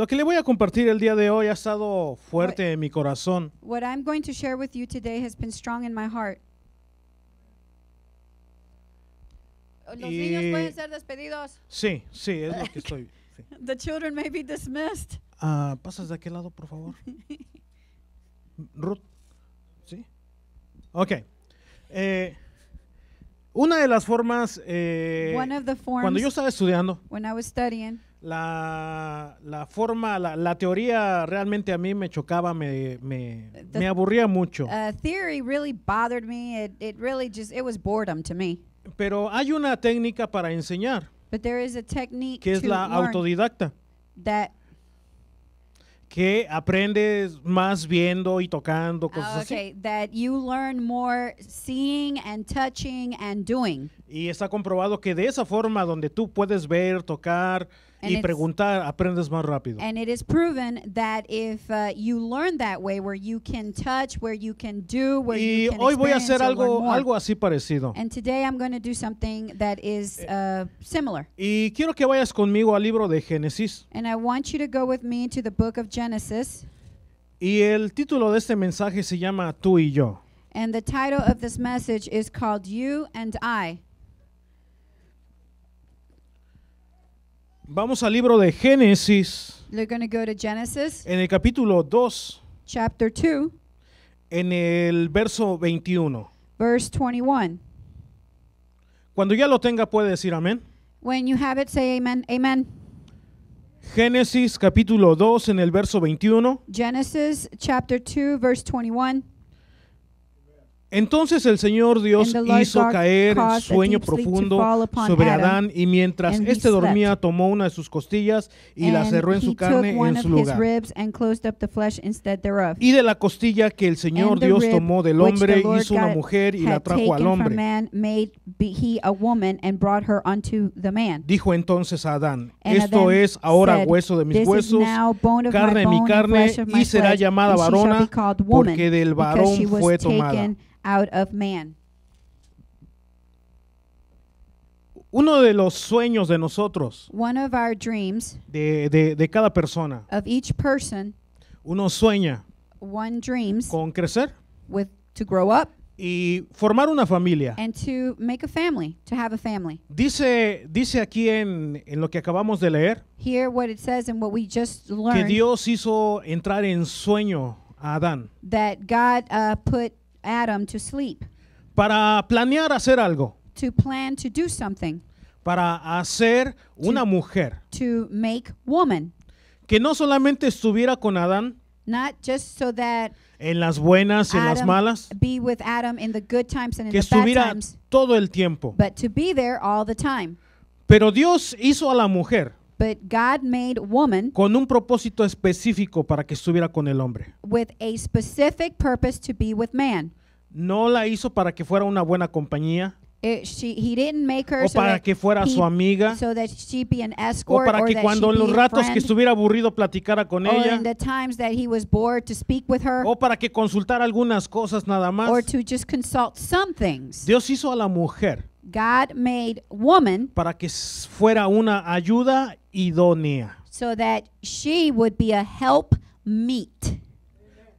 Lo que le voy a compartir el día de hoy ha estado fuerte en mi corazón. What I'm going to share with you today has been strong in my heart. Los niños pueden ser despedidos. Sí, sí, es lo que estoy. Sí. The children may be dismissed. Uh, pasas de aquel lado, por favor. Ruth. ¿Sí? Ok. Eh, una de las formas, eh, cuando yo estaba estudiando, when I was studying, la, la forma, la, teoría realmente a mí me chocaba, me, me, me aburría mucho. me. Pero hay una técnica para enseñar. que es la autodidacta. que aprendes más viendo y tocando ah, cosas así. Y está comprobado que de esa forma donde tú puedes ver, tocar, And y preguntar aprendes más rápido. And it is proven that if uh, you learn that way, where you can touch, where you can do, where y you can hoy voy a hacer algo algo así parecido. And today I'm going to do something that is eh, uh, similar. Y quiero que vayas conmigo al libro de Génesis. And I want you to go with me to the book of Genesis. Y el título de este mensaje se llama Tú y yo. And the title of this message is called You and I. Vamos al libro de Génesis. En el capítulo 2, chapter 2, en el verso 21. verse 21. Cuando ya lo tenga puede decir amén. When you have it, say amen. Amen. Génesis capítulo 2 en el verso 21. Genesis chapter 2, verse 21. Entonces el Señor Dios hizo caer sueño profundo sobre Adán y mientras éste dormía tomó una de sus costillas y la cerró en su carne en su lugar. Y de la costilla que el Señor Dios tomó del hombre hizo una mujer y la trajo al hombre. Dijo entonces a Adán, esto es ahora hueso de mis huesos, carne de mi carne y será llamada varona porque del varón fue tomada out of man. Uno de los sueños de nosotros, One of our dreams de, de- de cada persona, of each person, uno sueña one dreams con crecer with to grow up y formar una familia. and to make a family, to have a family. Dice, dice aquí en, en lo que acabamos de leer Here, what it says and what we just learned. que Dios hizo entrar en sueño a Adán. that God uh, put Adam to sleep. Para planear hacer algo. To plan to do something. Para hacer una mujer. To make woman. Que no solamente estuviera con Adán. Not just so that en las buenas y en las malas. Be with Adam in the good times and in que estuviera the bad times, todo el tiempo. But to be there all the time. Pero Dios hizo a la mujer. God made woman con un propósito específico para que estuviera con el hombre. with a specific purpose to be with man. No la hizo para que fuera una buena compañía, he didn't make her o para que fuera su amiga, o para que cuando en los ratos que estuviera aburrido platicara con oh, ella, o para que consultara algunas cosas nada más. Dios hizo a la mujer made woman para que fuera una ayuda idónea. So that she would be a help meet.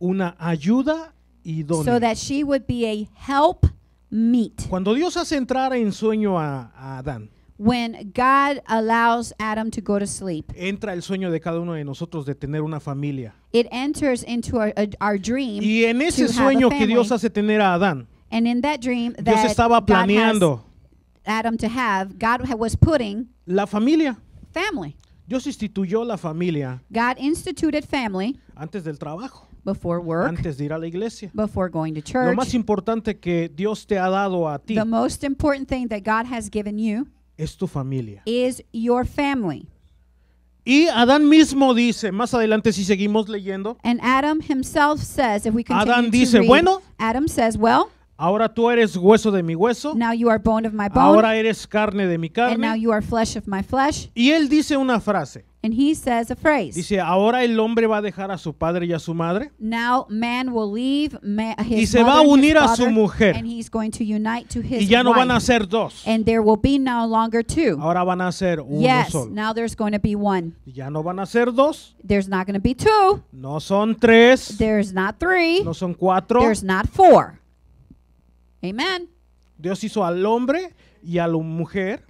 Una ayuda idónea. So that she would be a help meet. Cuando Dios hace entrar en sueño a, a Adán. When God allows Adam to go to sleep. Entra el sueño de cada uno de nosotros de tener una familia. It enters into our, dream. Y en ese sueño que Dios hace tener a Adán. And in that dream that Dios estaba planeando. Adam to have, God was putting la familia family. Dios instituyó la familia God instituted family antes del trabajo. Before work, antes de ir a la iglesia. Before going to church. Lo más importante que Dios te ha dado a ti The most important thing that God has given you es tu familia. is your family. Y Adán mismo dice, más adelante si seguimos leyendo, And Adam himself says, if we continue Adán dice, bueno, Adam says, well, Ahora tú eres hueso de mi hueso. Ahora eres carne de mi carne. flesh flesh. Y él dice una frase. And Dice, ahora el hombre va a dejar a su padre y a su madre. Now y se va a unir a su mujer. y ya no van a ser dos. there no Ahora van a ser uno there's Ya no van a ser dos. not going to be two. No son tres. There's not three. No son cuatro. There's not four. Amen. Dios hizo al hombre y a la mujer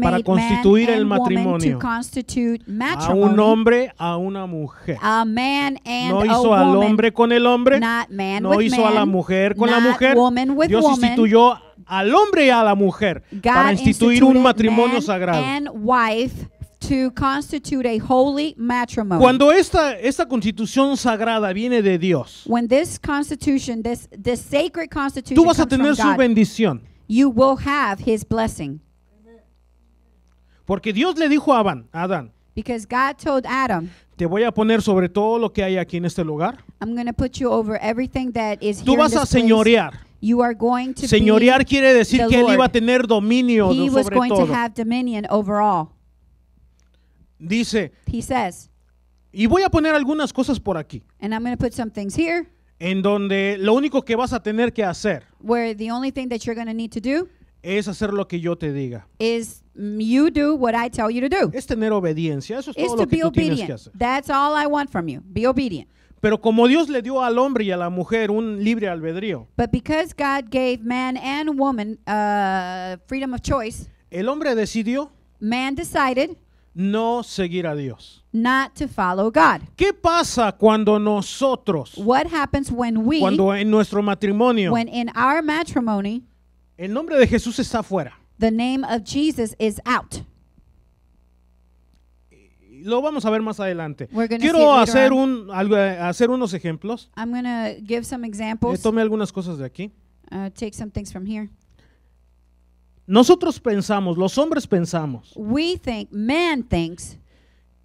para constituir el matrimonio. A un hombre, a una mujer. no hizo al hombre con el hombre. no hizo a la mujer con la mujer. Dios instituyó al hombre y a la mujer para instituir un matrimonio sagrado to constitute a holy matrimony. Cuando esta, esta constitución sagrada viene de Dios, When this constitution, this, the sacred constitution tú vas a tener su God, bendición. you will have his blessing. Porque Dios le dijo a Adán, a Adán, Because God told Adam, te voy a poner sobre todo lo que hay aquí en este lugar. I'm going to put you over everything that is here Tú in vas a this place. señorear. You are going to be Señorear quiere decir que él iba a tener dominio He was sobre going to have dominion over all dice, he says, y voy a poner algunas cosas por aquí, and I'm going to put some things here, en donde lo único que vas a tener que hacer where the only thing that you're going to need to do es hacer lo que yo te diga. Is you do what I tell you to do. Es tener obediencia, eso es todo lo que tú tienes que hacer. That's all I want from you. Be obedient. Pero como Dios le dio al hombre y a la mujer un libre albedrío, But because God gave man and woman uh, freedom of choice, el hombre decidió man decided no seguir a Dios. Not to follow God. ¿Qué pasa cuando nosotros What happens when we cuando en nuestro matrimonio when in our matrimony el nombre de Jesús está fuera? The name of Jesus is out. Lo vamos a ver más adelante. Quiero hacer un un hacer unos ejemplos. I'm give some eh, examples. Eh, tome algunas cosas de aquí. Uh, take some things from here. Nosotros pensamos, los hombres pensamos. We think, man thinks,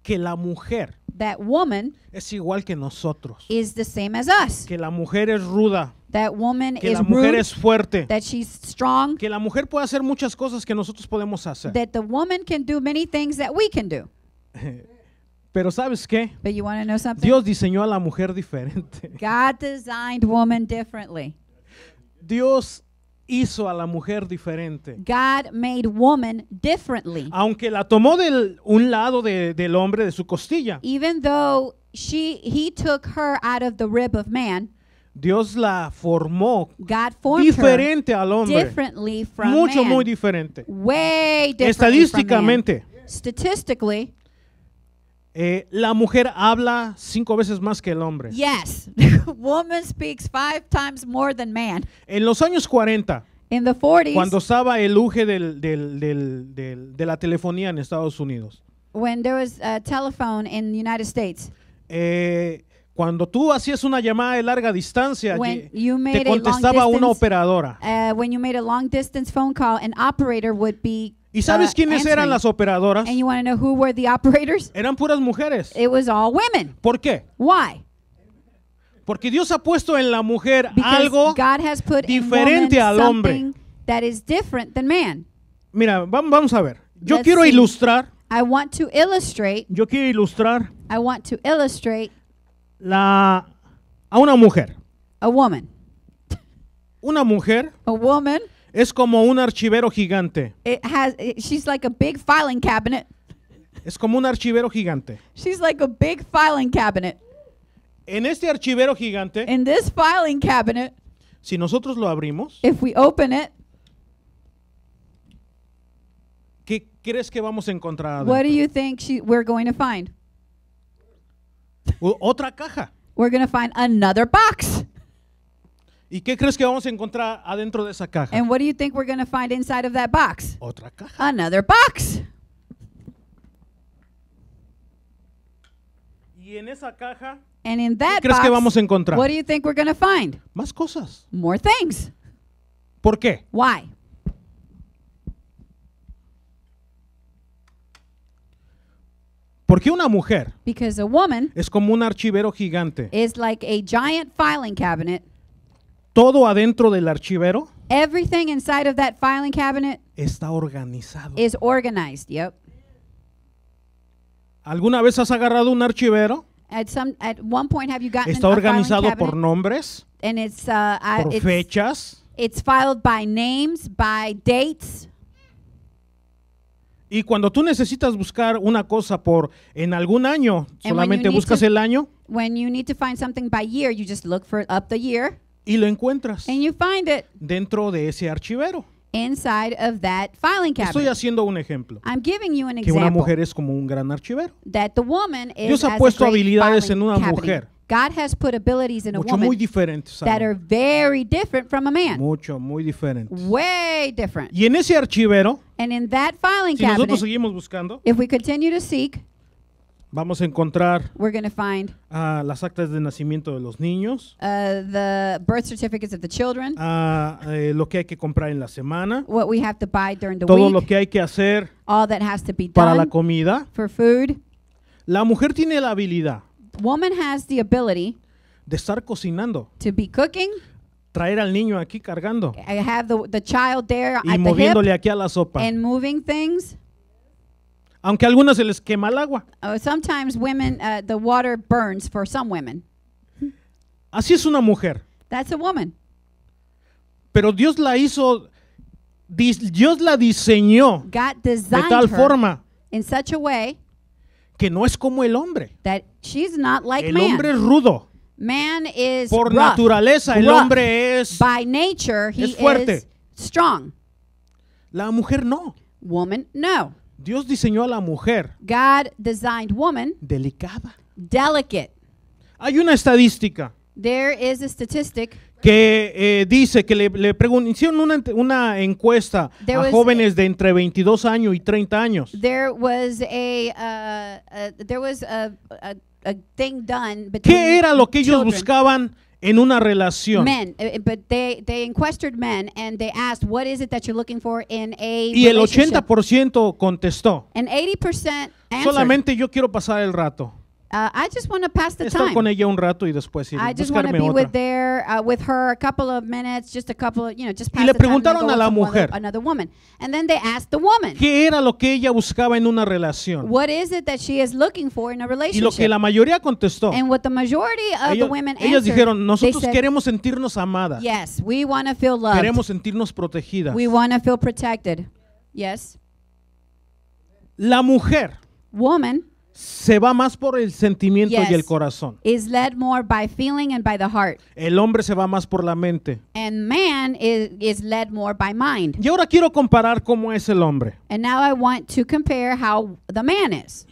que la mujer that woman es igual que nosotros. Is the same as us. Que la mujer es ruda. That woman que is la mujer rude, es fuerte. That she's strong. Que la mujer puede hacer muchas cosas que nosotros podemos hacer. That the woman can do many things that we can do. Pero sabes qué? But you know something? Dios diseñó a la mujer diferente. God designed woman differently. Dios hizo a la mujer diferente. God made woman differently. Aunque la tomó de un lado de, del hombre de su costilla. Even though she he took her out of the rib of man. Dios la formó God diferente al hombre. Differently from Mucho man. muy diferente. Way differently Estadísticamente. From man. Statistically, eh, la mujer habla cinco veces más que el hombre. Yes, woman speaks five times more than man. En los años 40, In the 40s, cuando estaba el auge del, del, del, del, de la telefonía en Estados Unidos, when there was a telephone in the United States, eh, cuando tú hacías una llamada de larga distancia, When you made te contestaba a long una operadora. Uh, when you made a long distance phone call, an operator would be ¿Y sabes quiénes eran las operadoras? Eran puras mujeres. ¿Por qué? Porque Dios ha puesto en la mujer algo diferente al hombre. Mira, vamos a ver. Yo quiero ilustrar. Yo quiero ilustrar. La a una mujer. A Una mujer. A es como un archivero gigante. It has she's like a big filing cabinet. Es como un archivero gigante. She's like a big filing cabinet. En este archivero gigante, In this filing cabinet, si nosotros lo abrimos, if we open it, ¿qué crees que vamos a encontrar? what do you think we're going to find? Otra caja. We're going to find another box. ¿Y qué crees que vamos a encontrar adentro de esa caja? And what do you think we're going to find inside of that box? Otra caja. Another box. Y en esa caja And in that ¿Qué crees box, que vamos a encontrar? What do you think we're going to find? Más cosas. More things. ¿Por qué? Why? Porque una mujer Because a woman es como un archivero gigante. Is like a giant filing cabinet todo adentro del archivero Everything inside of that filing cabinet está organizado. is organized. Yep. ¿Alguna vez has agarrado un archivero? At some, at one point, have you gotten Está a filing organizado por nombres, and it's uh, por it's, fechas. it's filed by names, by dates. Y cuando tú necesitas buscar una cosa por en algún año, solamente buscas to- el año When you need to find something by year, you just look for up the year y lo encuentras. Dentro de ese archivero. Inside of that filing cabinet. Estoy haciendo un ejemplo. que una mujer es como un gran archivero. That Dios ha puesto habilidades en una mujer. God has Mucho, muy that are Mucho, muy diferente Way different. Y en ese archivero, and si nosotros seguimos buscando, Vamos a encontrar las actas de nacimiento de los niños, uh, eh, lo que hay que comprar en la semana, todo lo que hay que hacer para la comida. La mujer tiene la habilidad de estar cocinando, traer al niño aquí cargando y moviéndole aquí a la sopa. Aunque a algunas se les quema el agua. Oh, sometimes women, uh, the water burns for some women. Así es una mujer. That's a woman. Pero Dios la hizo, Dios la diseñó de tal forma in such a way que no es como el hombre. That she's not like el hombre es rudo. Man is Por naturaleza, el hombre es, By nature, he es fuerte. Is strong. La mujer no. Woman, no. Dios diseñó a la mujer. woman. Delicada. Hay una estadística. There is a statistic que eh, dice que le, le hicieron una, encuesta a jóvenes de entre 22 años y 30 años. There ¿Qué era lo que ellos buscaban en una relación. Men, eh, eh, but they, they inquested men and they asked, what is it that you're looking for in a Y el 80% contestó. And 80% Solamente yo quiero pasar el rato. Uh, I just want to pass the Estar time. con ella un rato y después ir. I just want to be with there uh, with her a couple of minutes, just a couple, of, you know, just pass Y le the preguntaron time a la mujer. Another, woman. And then they asked the woman. ¿Qué era lo que ella buscaba en una relación? What is it that she is looking for in a relationship? Y lo que la mayoría contestó. And what the majority of ellos, the women ellas answered, dijeron, nosotros said, queremos sentirnos amadas. Yes, we want to feel loved. Queremos sentirnos protegidas. We want to feel protected. Yes. La mujer. Woman se va más por el sentimiento y el corazón. Is led more by feeling and by the heart. El hombre se va más por la mente. And man is, is led more by mind. Y ahora quiero comparar cómo es el hombre. And now I want to compare how the man is.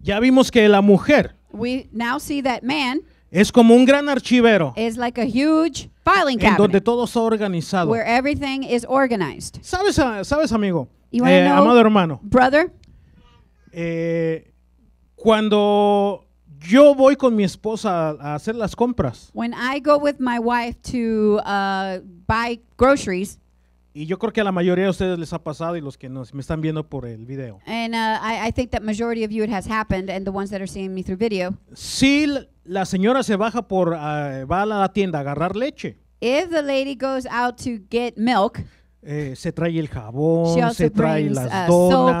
Ya vimos que la mujer. We now see that man es como un gran archivero. It's like a huge filing cabinet. En donde todo está organizado. Where everything is organized. ¿Sabes, amigo? Eh, amado hermano. Brother. Eh, cuando yo voy con mi esposa a hacer las compras. When I go with my wife to uh, buy groceries. Y yo creo que a la mayoría de ustedes les ha pasado y los que nos me están viendo por el video. And uh, I, I think that majority of you it has happened and the ones that are seeing me through video. Si la señora se baja por uh, va a la tienda a agarrar leche. If the lady goes out to get milk, eh, se trae el jabón, se trae brings, las donas,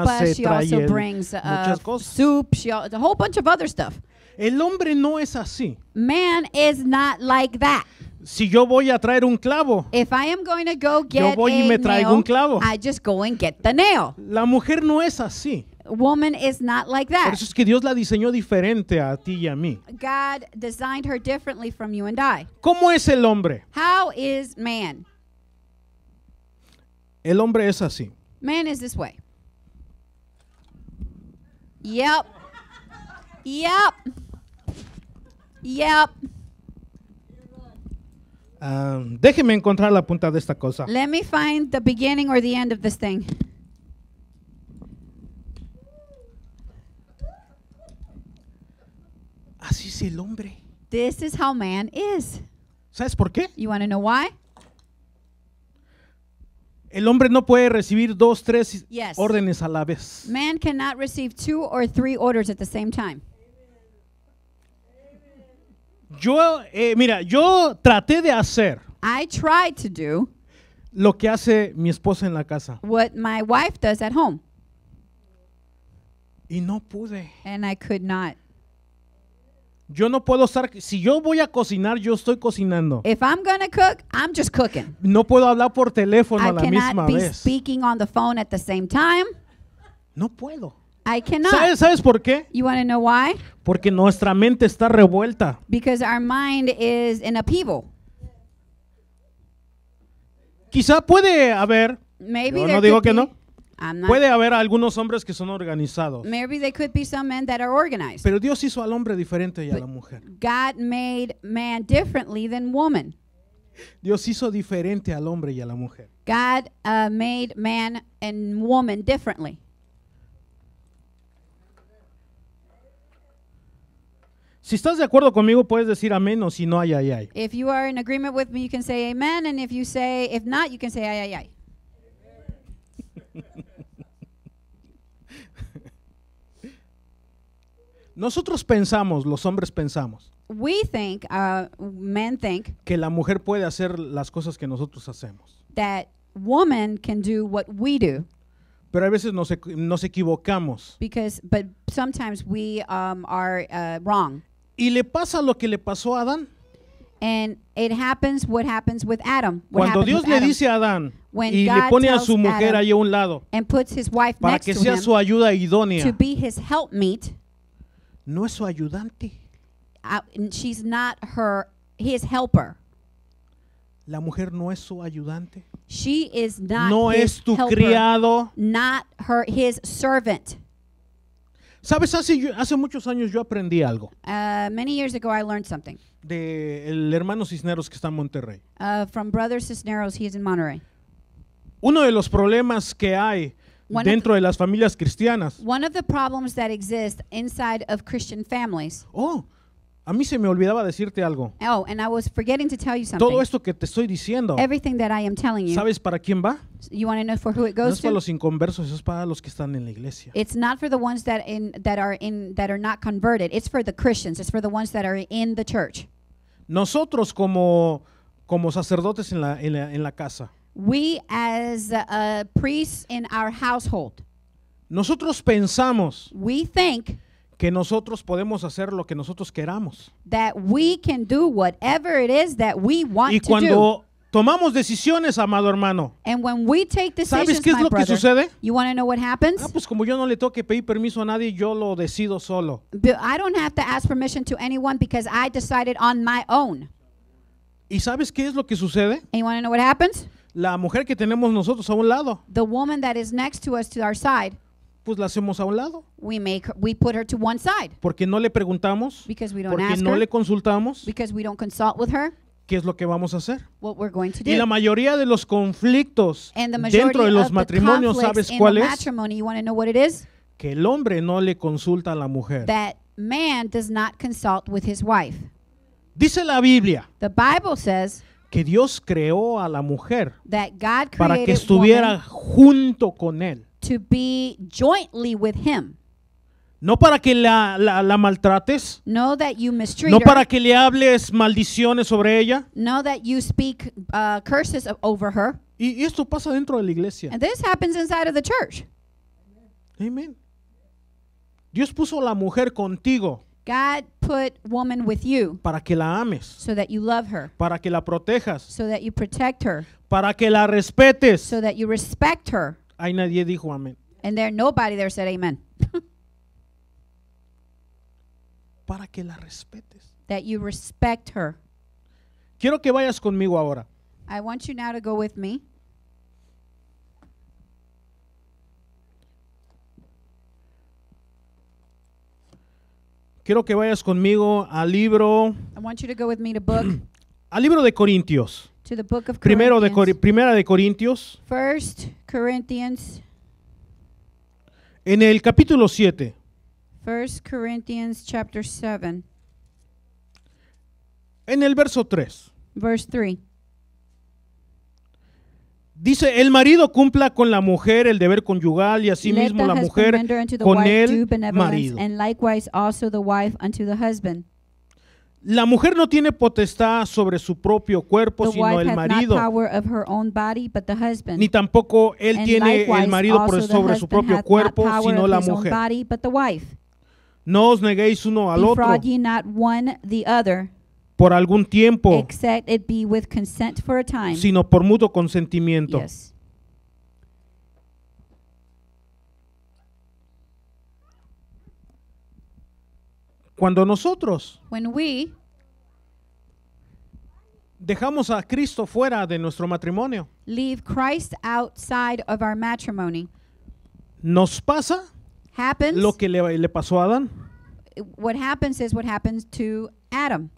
uh, sopa, se trae el, brings, uh, muchas cosas. Soup, she, a whole bunch of other stuff. El hombre no es así. Man is not like that si yo voy a traer un clavo, If I am going to go get yo voy y me traigo nail, un clavo. I just go and get the nail. La mujer no es así. Woman is not like Por that. eso es que Dios la diseñó diferente a ti y a mí. God designed her differently from you and I. ¿Cómo es el hombre? How is man? El hombre es así. Man is this way. Yep. Yep. Yep. Ah, déjeme encontrar la punta de esta cosa. Let me find the beginning or the end of this thing. Así es el hombre. This is how man is. ¿Sabes por qué? You want to know why? El hombre no puede recibir dos, tres órdenes a la vez. Man cannot receive two or three orders at the same time. Yo, eh, mira, yo traté de hacer I tried to do lo que hace mi esposa en la casa what my wife does at home, y no pude. and I could not. Yo no puedo estar, si yo voy a cocinar, yo estoy cocinando. If I'm going to cook, I'm just cooking. No puedo hablar por teléfono I a la misma cannot be speaking on the phone at the same time. No puedo. I cannot. ¿Sabes, ¿Sabes por qué? You want to know why? Porque nuestra mente está revuelta. Because our mind is in upheaval. Quizá puede haber, Maybe yo no digo que be- no, I'm not- puede haber algunos hombres que son organizados, Maybe there could be some men that are organized. pero Dios hizo al hombre diferente y a la mujer. God made man differently than woman. Dios hizo diferente al hombre y a la mujer. God uh, made man and woman differently. Si estás de acuerdo conmigo, puedes decir amén o si no, ay, ay, ay. If you are in agreement with me, you can say amen, and if you say, if not, you can say ay, ay, ay. Nosotros pensamos, los hombres pensamos. We think, uh, men think, que la mujer puede hacer las cosas que nosotros hacemos. That woman can do what we do. Pero a veces nos, nos equivocamos. Because, but sometimes we um, are uh, wrong. Y le pasa lo que le pasó a Adán. it happens what happens with Adam. Cuando Dios le dice a Adán y le pone a su mujer ahí a un lado para que sea su ayuda idónea, no es su ayudante. Uh, not her his helper. La mujer no es su ayudante. No es tu criado. no es his servant. ¿Sabes? Hace, hace muchos años yo aprendí algo. Uh, many years ago I learned something. De el hermano Cisneros que está en Monterrey. Uh, from Brother Cisneros, he is in Monterrey. Uno de los problemas que hay One dentro de las familias cristianas. One of the problems that exist inside of Christian families. Oh, a mí se me olvidaba decirte algo. Oh, and I was forgetting to tell you something. Todo esto que te estoy diciendo, Everything that I am telling you. ¿sabes para quién va? You want to know for who it goes to? No es para to? los inconversos, es para los que están en la iglesia. It's not for the ones that in that are in that are not converted. It's for the Christians. It's for the ones that are in the church. Nosotros como, como sacerdotes en la, en la- en la casa, We as a priests in our household, nosotros pensamos we think que nosotros podemos hacer lo que nosotros queramos. That we can do whatever it is that we want y cuando tomamos decisiones, amado hermano, And when we take ¿sabes qué es lo que sucede? You want to know what happens? Ah, pues como yo no le toque pedir permiso a nadie, yo lo decido solo. I don't have to ask permission to anyone because I decided on my own. ¿Y sabes qué es lo que sucede? And you want to know what happens? La mujer que tenemos nosotros a un lado. The woman that is next to us to our side pues, la hacemos a un lado. Porque no le preguntamos, porque no le consultamos qué es lo que vamos a hacer. Y la mayoría de los conflictos dentro de los matrimonios, ¿sabes cuál es? Que el hombre no le consulta a la mujer. Dice la Biblia. que Dios creó a la mujer para que estuviera junto con él. to be jointly with him. No para que la, la, la maltrates. No, that you mistreat no para que le hables maldiciones sobre ella. No, that you speak uh, curses over her. Y esto pasa dentro de la iglesia. And this happens inside of the church. Amen. Dios puso la mujer contigo. God put woman with you. Para que la ames. So that you love her. Para que la protejas. So that you protect her. Para que la respetes. So that you respect her. Hay nadie dijo amén. And there nobody there said amen. Para que la respetes. That you respect her. Quiero que vayas conmigo ahora. I want you now to go with me. Quiero que vayas conmigo al libro. I want you to go with me to book. Al libro de Corintios. To the book of Primero de Corintios, First Corinthians, en el capítulo 7, First Corinthians chapter 7, en el verso 3. verse 3. Dice, el marido cumpla con la mujer el deber conyugal y asimismo la mujer con el marido. likewise also the wife unto the husband. La mujer no tiene potestad sobre su propio cuerpo, sino el marido. Ni tampoco él tiene el marido sobre su propio cuerpo, sino la mujer. no os neguéis uno al otro. por algún tiempo, sino por mutuo consentimiento. Cuando nosotros dejamos a Cristo fuera de nuestro matrimonio, nos pasa lo que le, pasó a Adán. Adam.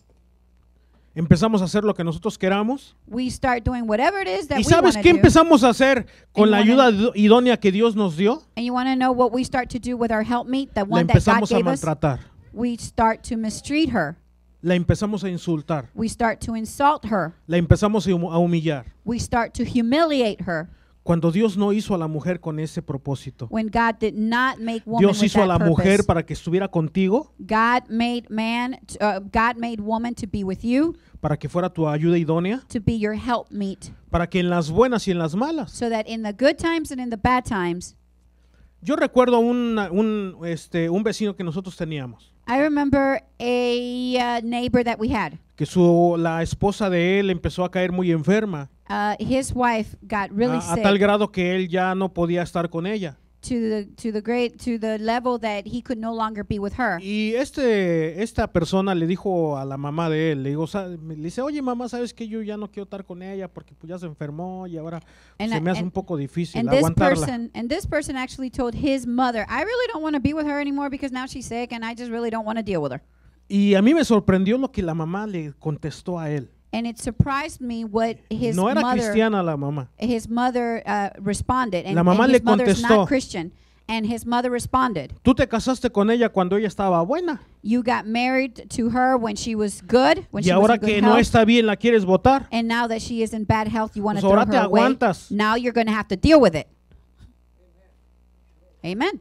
Empezamos a hacer lo que nosotros queramos. ¿Y sabes qué empezamos a hacer con la ayuda idónea que Dios nos dio? empezamos a maltratar we start to mistreat her. La empezamos a insultar. We start to insult her. La empezamos a humillar. We start to humiliate her. Cuando Dios no hizo a la mujer con ese propósito. When God did not make woman Dios hizo a la purpose. mujer para que estuviera contigo. God made man uh, God made woman to be with you. Para que fuera tu ayuda idónea. To be your helpmeet. Para que en las buenas y en las malas. So that in the good times and in the bad times. Yo recuerdo un, un, este, un vecino que nosotros teníamos. I remember a uh, neighbor that we had. Que su la esposa de él empezó a caer muy enferma. Uh, his wife got really a, tal grado que él ya no podía estar con ella to the to the great to the level that he could no longer be with her. Y este esta persona le dijo a la mamá de él, le digo, le dice, "Oye, mamá, ¿sabes que yo ya no quiero estar con ella porque pues ya se enfermó y ahora and se I, me hace and, un poco difícil and aguantarla." This person, and this person actually told his mother, "I really don't want to be with her anymore because now she's sick and I just really don't want to deal with her." Y a mí me sorprendió lo que la mamá le contestó a él. And it surprised me what his no era mother, cristiana la mamá. His mother uh, responded, and, la mamá and his le contestó, not Christian. And his mother responded. Tú te casaste con ella cuando ella estaba buena. You got married to her when she was good, when y she ahora was que good no health. está bien la quieres votar. And now that she is in bad health, you want to pues throw her aguantas. away. Now you're going to have to deal with it. Amen.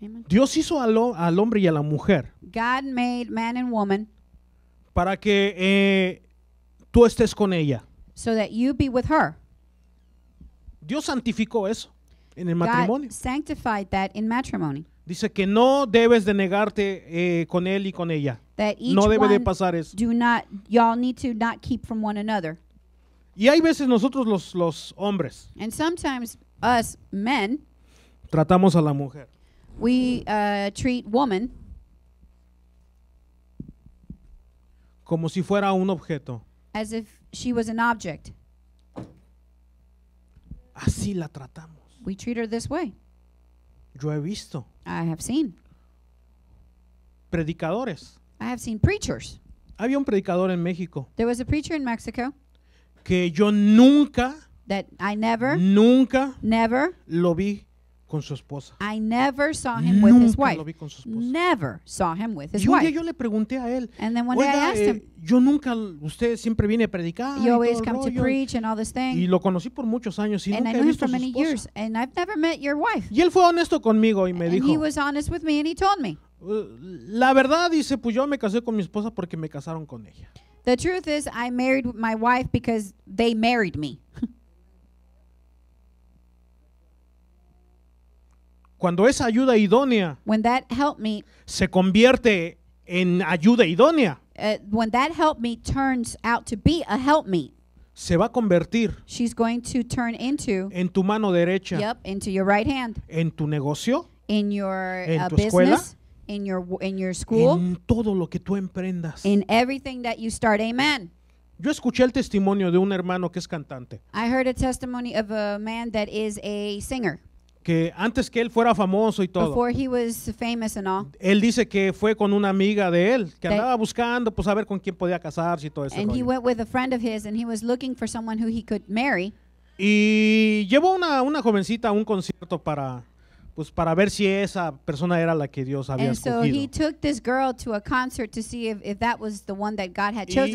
Dios hizo al, hombre y a la mujer. Para que eh, tú estés con ella. Dios santificó eso en el matrimonio. Sanctified Dice que no debes de negarte eh, con él y con ella. no debe de pasar eso. Y hay veces nosotros los, los hombres. tratamos a la mujer we uh, treat woman como si fuera un objeto. As if she was an object. Así la tratamos. We treat her this way. Yo he visto. I have seen. Predicadores. I have seen preachers. Había un predicador en México. There was a preacher in Mexico. Que yo nunca that I never nunca never lo vi con su esposa. I never saw him with his Nunca wife. lo vi con su esposa. Never saw him with his Y un día wife. yo le pregunté a él, And then one day I asked him, eh, yo nunca, usted siempre viene a predicar y You todo always el come to preach and all this Y lo conocí por muchos años y And I nunca he knew him visto for a su many years. And I've never met your wife. Y él fue honesto conmigo y me And he was honest with me and he told me. Uh, la verdad, dice, pues yo me casé con mi esposa porque me casaron con ella. The truth is, I married my wife because they married me. cuando esa ayuda idónea when that me, se convierte en ayuda idónea, uh, when that help me turns out to be a help me, se va a convertir she's going to turn into en tu mano derecha, yep, into your right hand, en tu negocio, in your en uh, tu escuela, business, in your in your school, en todo lo que tú emprendas, in everything that you start. Amen. Yo escuché el testimonio de un hermano que es cantante. I heard a testimony of a man that is a singer que antes que él fuera famoso y todo, él dice que fue con una amiga de él, que andaba buscando pues a ver con quién podía casarse y todo eso. Y llevó una, una jovencita a un concierto para, pues, para ver si esa persona era la que Dios había escogido. Y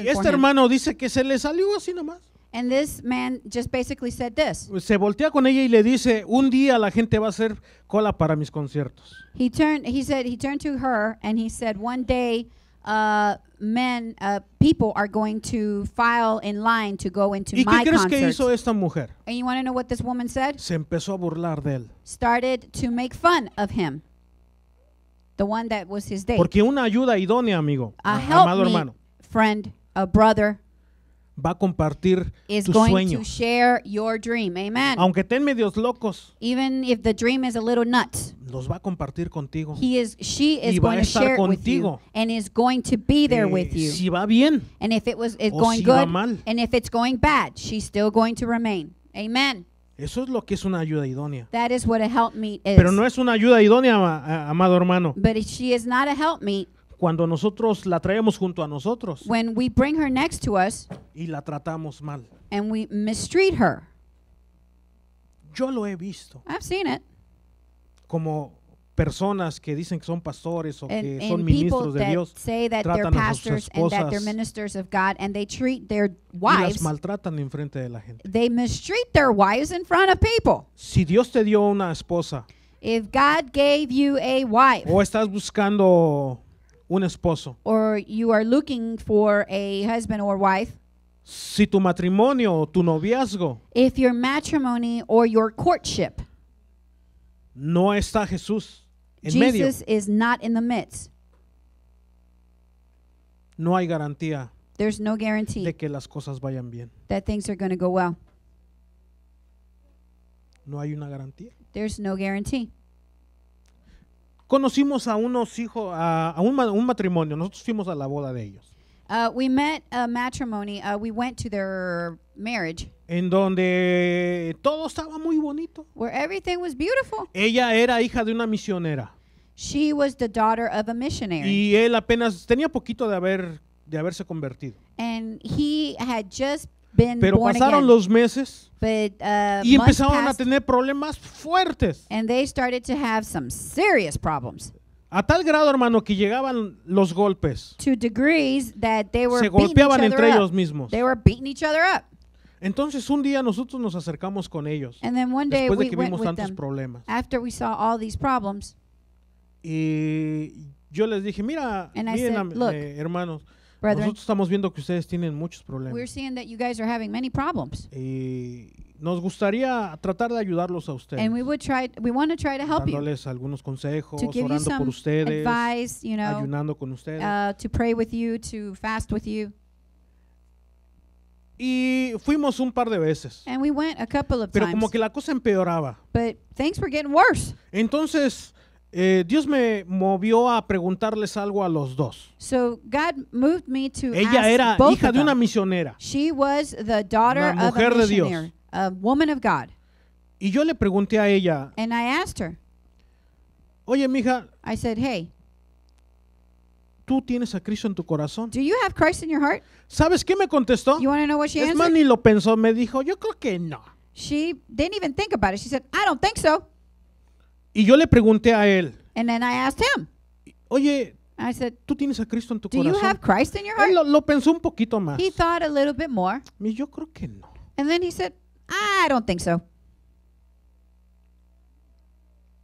este hermano dice que se le salió así nomás. And this man just basically said this. Se voltea con ella y le dice, un día la gente va a hacer cola para mis conciertos. He turned, he said, he turned to her and he said, one day uh, men, uh, people are going to file in line to go into ¿Y my qué crees que hizo esta mujer? And you want to know what this woman said? Se empezó a burlar de él. Started to make fun of him. The one that was his date. Porque una ayuda idónea, amigo, uh, a amado hermano. friend, a brother, va a compartir is tu going sueño. To share your dream. Amen. Aunque estén medios locos. Even if the dream is a little nuts. Los va a compartir contigo. He is, she is y va going a estar to share contigo. With you and is going to be there eh, with you. Si va bien. And if it was it's going si good. Mal. And if it's going bad, she's still going to remain. Amen. Eso es lo que es una ayuda idónea. That is what a help meet is. Pero no es una ayuda idónea, amado hermano. But she is not a help meet. Cuando nosotros la traemos junto a nosotros. When we bring her next to us y la tratamos mal. And we mistreat her. Yo lo he visto. I've seen it. Como personas que dicen que son pastores o and, que son ministros de Dios say that tratan they're pastors a sus esposas and that they're ministers of God and they treat their wives y las maltratan en frente de la gente. They mistreat their wives in front of people. Si Dios te dio una esposa If God gave you a wife o estás buscando un esposo or you are looking for a husband or wife si tu matrimonio o tu noviazgo if your matrimony or your courtship no está Jesús en medio, Jesus is not in the midst. no hay garantía There's no guarantee de que las cosas vayan bien. that things are going to go well. No hay una garantía. There's no guarantee. Conocimos a unos hijos, a, a un, un matrimonio, nosotros fuimos a la boda de ellos. Uh, we met a matrimony. Uh, we went to their marriage. En donde todo estaba muy bonito. Where everything was beautiful. Ella era hija de una misionera. She was the daughter of a missionary. Y él apenas tenía poquito de haber de haberse convertido. And he had just been Pero born pasaron again. los meses But, uh, y empezaron a tener problemas fuertes. And they started to have some serious problems. A tal grado, hermano, que llegaban los golpes. Se golpeaban entre ellos mismos. Entonces un día nosotros nos acercamos con ellos. después de que vimos tantos problemas. Y yo les dije, mira, miren, eh, hermanos, nosotros estamos viendo que ustedes tienen muchos problemas. Y nos gustaría tratar de ayudarlos a ustedes. And we would to help algunos consejos, To orando por ustedes, ayunando con ustedes. Uh, pray with you, to Y fuimos un par de veces, And we went a couple of pero times. como que la cosa empeoraba. But things were getting worse. Entonces, eh, Dios me movió a preguntarles algo a los dos. Ella era hija de una misionera. She mujer de Dios a woman of God. Y yo le pregunté a ella, And I asked her, oye, mija, I said, hey, tú tienes a Cristo en tu corazón. do you have Christ in your heart? ¿Sabes qué me contestó? You want to know what she Es más, ni lo pensó. Me dijo, yo creo que no. She didn't even think about it. She said, I don't think so. Y yo le pregunté a él, And then I asked him, oye, I said, tú tienes a Cristo en tu do you have Christ in your heart? lo, lo pensó un poquito más. He thought a little bit more. Me yo creo que no. And then he said, I don't think so.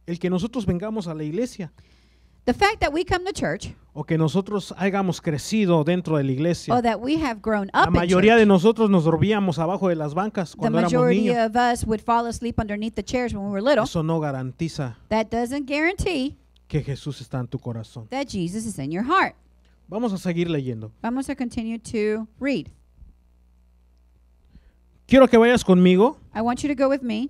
El que nosotros vengamos a la iglesia. The fact that we come to church, o que nosotros hayamos crecido dentro de la iglesia. Or that we have grown up la mayoría de nosotros nos dormíamos abajo de las bancas cuando éramos niños. Of us would fall asleep underneath the chairs when we were little. Eso no garantiza that doesn't guarantee que Jesús está en tu corazón. That Jesus is in your heart. Vamos a seguir leyendo. Vamos a continue to read. Quiero que vayas conmigo I want you to go with me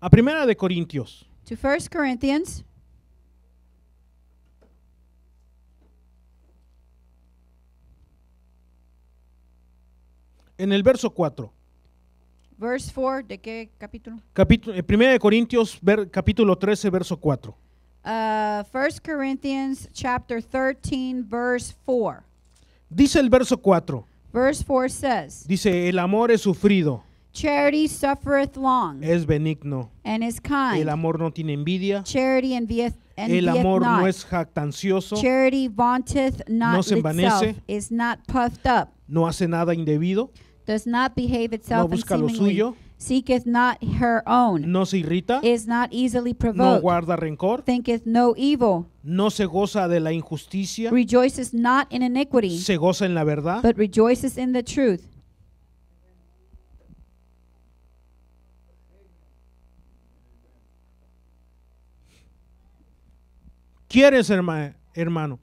a Primera de Corintios. to First Corinthians en el verso 4. verse 4 de qué capítulo? Capítulo, 1 eh, de Corintios, ver- capítulo 13, verso 4. Uh, 1 Corinthians chapter 13 verse 4. Dice el verso 4. Verse 4 says. Dice, "El amor es sufrido." Charity suffereth long. Es benigno. And is kind. El amor no tiene envidia. Charity envieth, not. El amor no es jactancioso. Charity vaunteth not no se envanece. Itself, is not puffed up. No hace nada indebido. Does not behave itself no busca lo suyo seeketh not her own, no se irrita, is not easily no guarda rencor, thinketh no evil, no se goza de la injusticia, rejoices not in iniquity, se goza en la verdad. but rejoices in the truth. ¿Quieres, hermano,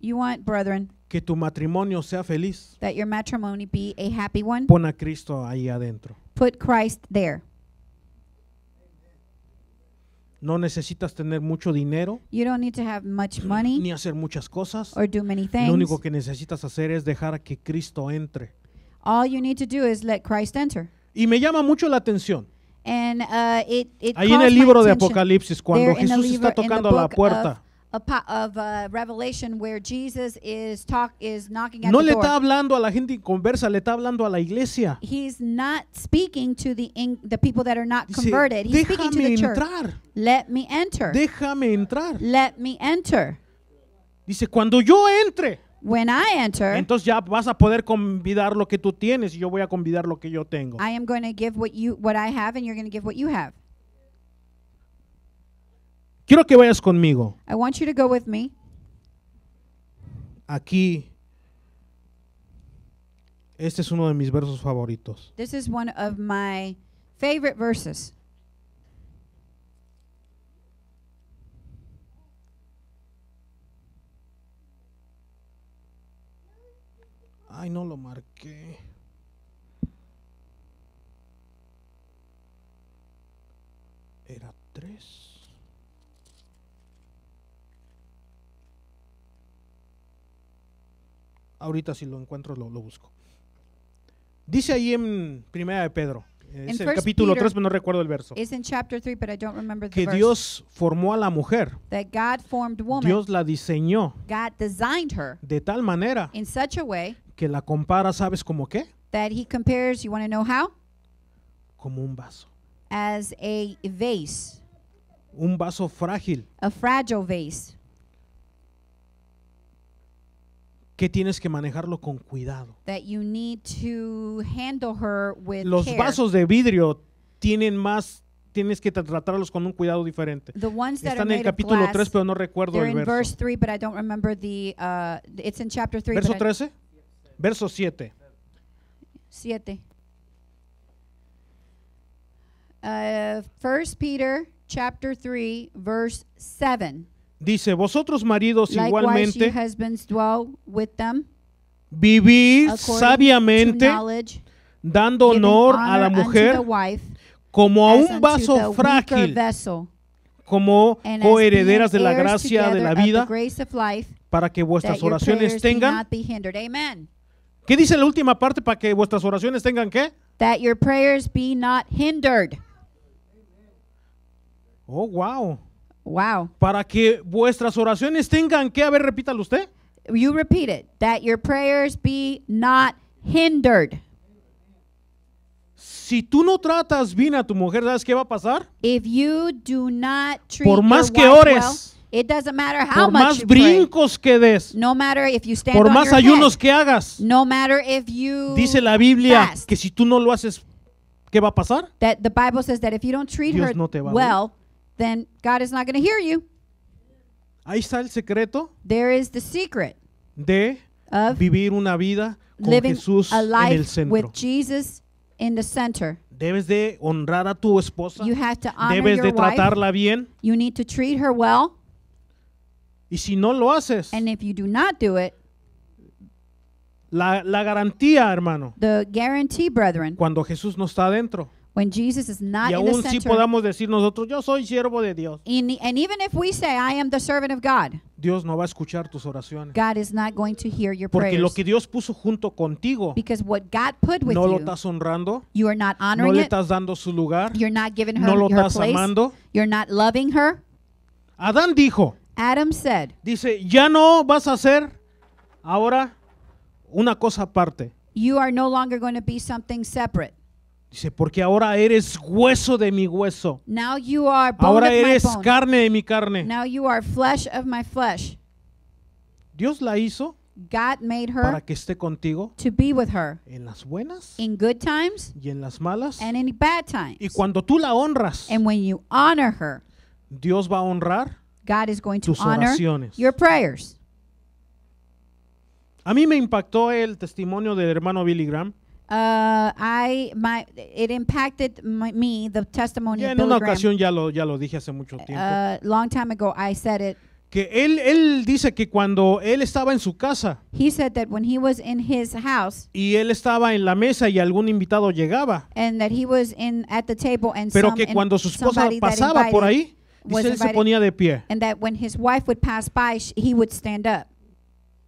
You want, brethren, que tu matrimonio sea feliz? that your matrimony be a happy one? Pon a Cristo ahí adentro. Christ there. No necesitas tener mucho dinero. Ni hacer muchas cosas. Lo único que necesitas hacer es dejar que Cristo entre. you need to do is let Christ enter. Y me llama mucho la atención. Uh, Ahí en el libro de Apocalipsis, cuando Jesús está tocando la puerta, of a uh, Revelation where Jesus is talk is knocking at no the door. le está hablando a la gente inconversa, le está hablando a la iglesia. He's not speaking to the the people that are not converted. He's speaking to the church. Let me enter. Déjame entrar. Let me enter. Dice, cuando yo entre, When I enter, entonces ya vas a poder convidar lo que tú tienes y yo voy a convidar lo que yo tengo. I am going to give what you what I have and you're going to give what you have. Quiero que vayas conmigo. I want you to go with me. Aquí este es uno de mis versos favoritos. This is one of my favorite verses. Ay, no lo marqué. Era tres. ahorita si lo encuentro lo, lo busco. Dice ahí en Primera de Pedro, es el capítulo 3, pero no recuerdo el verso. que Dios formó a la mujer. Dios la diseñó. De tal manera. Que la compara, ¿sabes cómo qué? Como un vaso. Un vaso frágil. A que tienes que manejarlo con cuidado. Los vasos de vidrio tienen más tienes que tratarlos con un cuidado diferente. Están en el capítulo 3, pero no recuerdo el verso. 3, uh, verso 13? Verso 7. 7. Uh, Peter chapter 3 verse 7. Dice, vosotros maridos igualmente vivís sabiamente, dando honor a la mujer como a un vaso frágil, como coherederas de la gracia de la vida, para que vuestras oraciones tengan. ¿Qué dice la última parte para que vuestras oraciones tengan qué? Oh, wow. Wow. Para que vuestras oraciones tengan que, haber repítalo usted. You repeat it. That your prayers be not hindered. Si tú no tratas bien a tu mujer, ¿sabes qué va a pasar? If you do not treat Por más your que ores. Well, it doesn't matter how por más you brincos pray. que des, no matter if you stand por on más your ayunos head, que hagas, no matter if you dice la Biblia fast, que si tú no lo haces, ¿qué va a pasar? That the Bible says that if you don't treat Dios her no te va well, a then God is not going to hear you. Ahí está el secreto. There is the secret de of vivir una vida con Jesús a life en el centro. With Jesus in the center. Debes de honrar a tu esposa. You have to honor Debes your de tratarla wife. bien. You need to treat her well. Y si no lo haces, And if you do not do it, la, la garantía, hermano, the guarantee, brethren, cuando Jesús no está adentro, When Jesus is not y in the aún si podamos decir nosotros, yo soy siervo de Dios, and even if we say, I am the servant of God, Dios no va a escuchar tus oraciones. God is not going to hear your Porque lo que Dios puso junto contigo, Because what God put with no lo estás honrando, you are not honoring no le estás dando su lugar, you're not giving her no lo estás place, amando. you're not loving her. Adán dijo, Adam said, dice, ya no vas a hacer ahora una cosa aparte. You are no longer going to be something separate. Dice, porque ahora eres hueso de mi hueso. ahora eres carne de mi carne. Dios la hizo para que esté contigo en las buenas y en las malas Y cuando tú la honras, Dios va a honrar tus oraciones. A mí me impactó el testimonio del hermano Billy Graham. Uh, I my it impacted my, me the testimony ya en una ocasión ya lo ya lo dije hace mucho uh, tiempo Uh, long time ago I said it. que él él dice que cuando él estaba en su casa He said that when he was in his house y él estaba en la mesa y algún invitado llegaba and that he was in at the table and pero some, que cuando su esposa pasaba por ahí dice él se ponía de pie and that when his wife would pass by he would stand up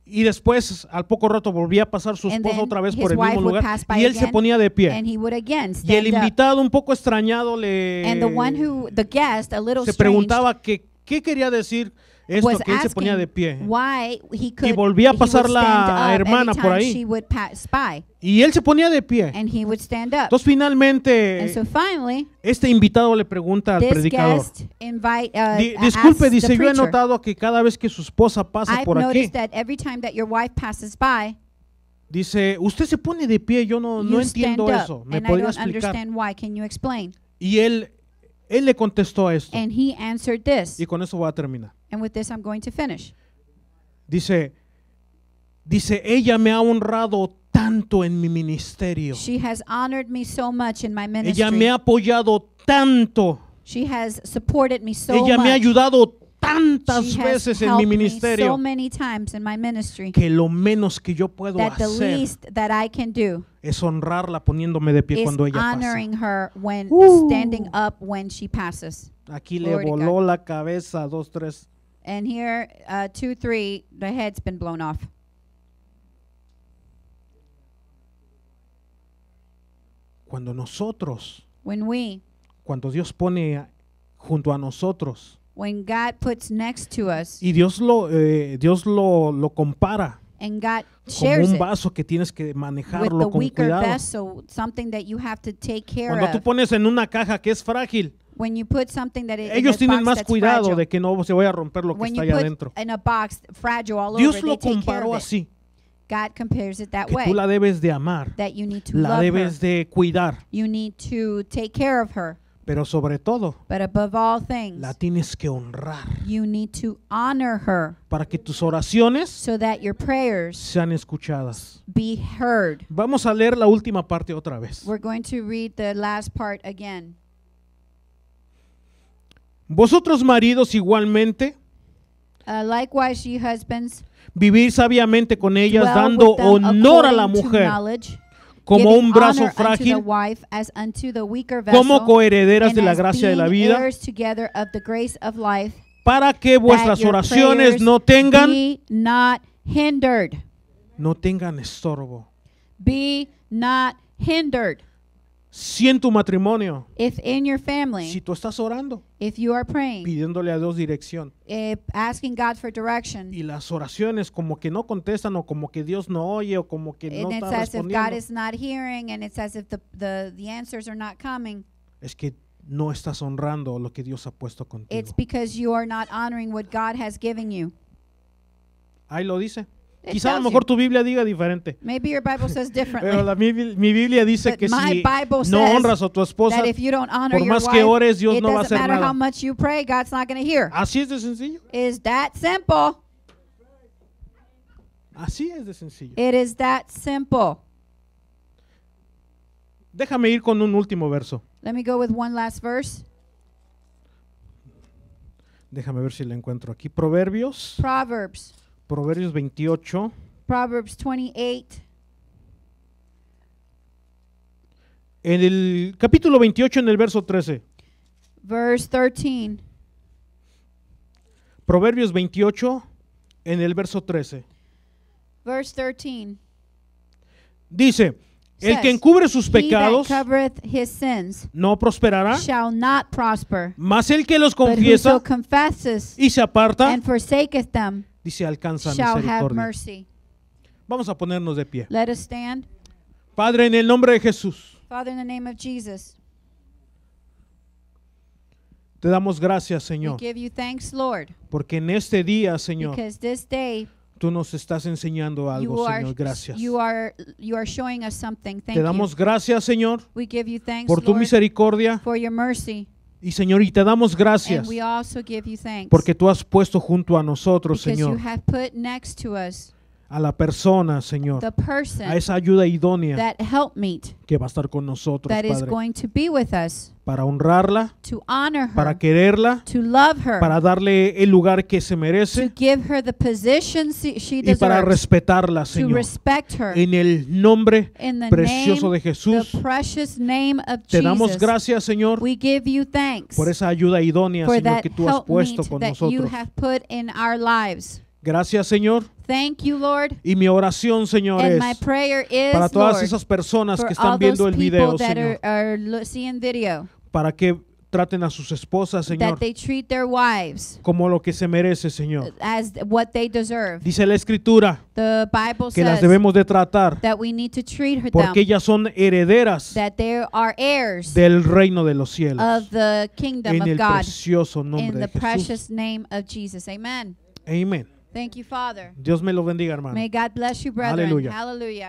y después al poco rato volvía a pasar su esposa otra vez por el mismo lugar y él se ponía de pie y el invitado un poco extrañado le se preguntaba que, qué quería decir esto que él se ponía de pie. y volvía a pasar la hermana por ahí. Y él se ponía de pie. Entonces finalmente este invitado le pregunta al predicador. Uh, disculpe, dice, yo he notado que cada vez que su esposa pasa por aquí. dice, usted se pone de pie, yo no, no entiendo eso. ¿Me podría explicar? Y él él le contestó a esto. Y con eso voy a terminar. Dice, dice, ella me ha honrado tanto en mi ministerio. Ella me ha apoyado tanto. ella me ha ayudado tanto tantas veces en mi ministerio que lo menos que yo puedo hacer es honrarla poniéndome de pie cuando ella pasa. Uh. aquí le voló la cabeza dos tres. Cuando nosotros, cuando Dios pone junto a nosotros When God puts next to us, y Dios lo, eh, Dios lo, compara and un vaso que tienes que manejarlo con cuidado. Cuando tú pones en una caja que es frágil, Ellos tienen más cuidado de que no se vaya a romper lo que está adentro. Dios lo comparó así. Tú la debes de amar. la debes de cuidar. You need to take care of her. Pero sobre todo, la tienes que honrar para que tus oraciones sean escuchadas. Vamos a leer la última parte otra vez. Vosotros maridos igualmente uh, vivir sabiamente con ellas, dando honor a la mujer como un brazo frágil, como coherederas de la gracia de la vida, para que vuestras oraciones no tengan no tengan estorbo. Be not hindered. Si en tu matrimonio, si tú estás orando, pidiéndole a Dios dirección, eh, y las oraciones como que no contestan o como que Dios no oye o como que no está respondiendo, es que no estás honrando lo que Dios ha puesto contigo. Ahí lo dice quizás a lo mejor tu Biblia diga diferente. Pero la, mi, mi, Biblia dice que si no honras a tu esposa, por más que ores, Dios no va a hacer nada. Pray, Así es de sencillo. Is that simple? Así es de sencillo. It is that simple. Déjame ir con un último verso. Let me go with one last verse. Déjame ver si lo encuentro aquí. Proverbios. Proverbs. Proverbios 28. 28. En el capítulo 28, en el verso 13. Verse 13. Proverbios 28, en el verso 13. Dice, el que encubre sus pecados no prosperará, shall mas el que los confiesa y se aparta them, dice alcanza shall have misericordia. mercy. Vamos a ponernos de pie. Let us stand. Padre, en el nombre de Jesús, Father, in the name of Jesus, te damos gracias, Señor. we give you thanks, Lord, porque en este día, Señor, because this day tú nos estás enseñando you algo, are, Señor. Gracias. you are you are showing us something. Thank Te damos you. gracias, Señor, We give you thanks, por tu Lord, misericordia, for your mercy, y Señor, y te damos gracias porque tú has puesto junto a nosotros, Señor, a la persona, Señor, a esa ayuda idónea que va a estar con nosotros, para honrarla, para quererla, para darle el lugar que se merece y para respetarla, Señor, en el nombre precioso de Jesús. te damos gracias, Señor, por esa ayuda idónea, Señor, que tú has puesto con nosotros. Gracias, Señor. Thank you, Lord. Y mi oración, Señor, es para todas esas personas que están viendo el video, Señor. para que traten a sus esposas, Señor, como lo que se merece, Señor. As what they deserve. Dice la Escritura que las debemos de tratar porque ellas son herederas del reino de los cielos of the kingdom en el precioso nombre de the Jesús. Precious name Amen. Thank you, Father. Dios me lo bendiga, hermano. May God bless you, brother. Aleluya. Hallelujah.